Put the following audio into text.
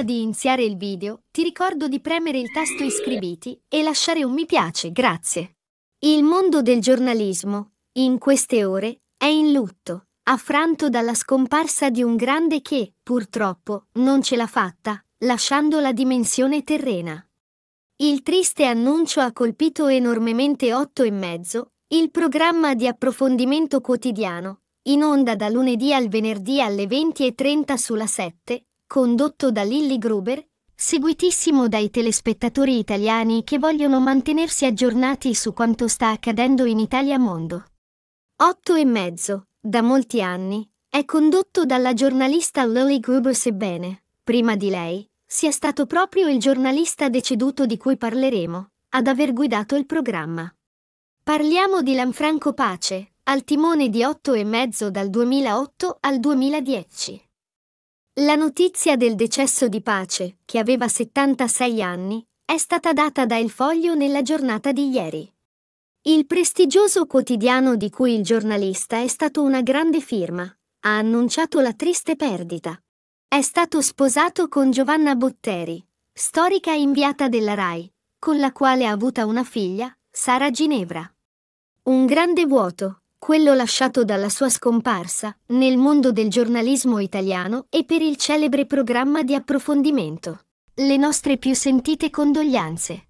Prima di iniziare il video, ti ricordo di premere il tasto iscriviti e lasciare un mi piace, grazie. Il mondo del giornalismo, in queste ore, è in lutto, affranto dalla scomparsa di un grande che, purtroppo, non ce l'ha fatta, lasciando la dimensione terrena. Il triste annuncio ha colpito enormemente 8 e mezzo, il programma di approfondimento quotidiano, in onda da lunedì al venerdì alle 20.30 sulla 7, condotto da Lilly Gruber, seguitissimo dai telespettatori italiani che vogliono mantenersi aggiornati su quanto sta accadendo in Italia Mondo. 8 e mezzo, da molti anni, è condotto dalla giornalista Lily Gruber sebbene, prima di lei, sia stato proprio il giornalista deceduto di cui parleremo, ad aver guidato il programma. Parliamo di Lanfranco Pace, al timone di 8 e mezzo dal 2008 al 2010. La notizia del decesso di Pace, che aveva 76 anni, è stata data da Il Foglio nella giornata di ieri. Il prestigioso quotidiano di cui il giornalista è stato una grande firma ha annunciato la triste perdita. È stato sposato con Giovanna Botteri, storica inviata della RAI, con la quale ha avuta una figlia, Sara Ginevra. Un grande vuoto, quello lasciato dalla sua scomparsa, nel mondo del giornalismo italiano e per il celebre programma di approfondimento. Le nostre più sentite condoglianze.